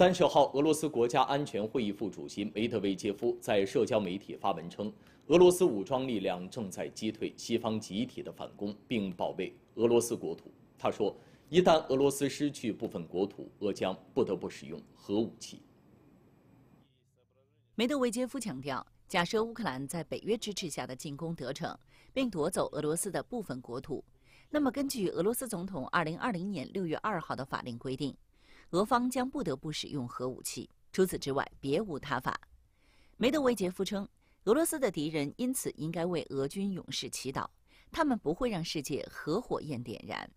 三十号，俄罗斯国家安全会议副主席梅德韦杰夫在社交媒体发文称，俄罗斯武装力量正在击退西方集体的反攻，并保卫俄罗斯国土。他说，一旦俄罗斯失去部分国土，俄将不得不使用核武器。梅德韦杰夫强调，假设乌克兰在北约支持下的进攻得逞，并夺走俄罗斯的部分国土，那么根据俄罗斯总统二零二零年六月二号的法令规定。俄方将不得不使用核武器，除此之外别无他法。梅德韦杰夫称，俄罗斯的敌人因此应该为俄军勇士祈祷，他们不会让世界核火焰点燃。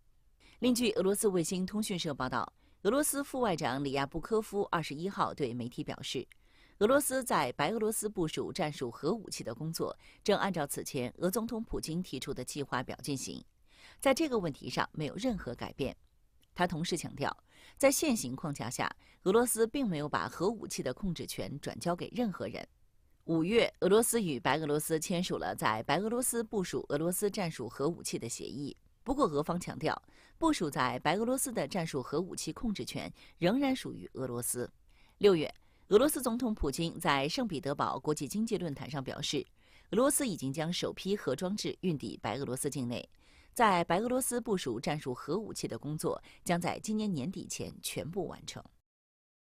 另据俄罗斯卫星通讯社报道，俄罗斯副外长里亚布科夫二十一号对媒体表示，俄罗斯在白俄罗斯部署战术核武器的工作正按照此前俄总统普京提出的计划表进行，在这个问题上没有任何改变。他同时强调，在现行框架下，俄罗斯并没有把核武器的控制权转交给任何人。五月，俄罗斯与白俄罗斯签署了在白俄罗斯部署俄罗斯战术核武器的协议。不过，俄方强调，部署在白俄罗斯的战术核武器控制权仍然属于俄罗斯。六月，俄罗斯总统普京在圣彼得堡国际经济论坛上表示，俄罗斯已经将首批核装置运抵白俄罗斯境内。在白俄罗斯部署战术核武器的工作将在今年年底前全部完成。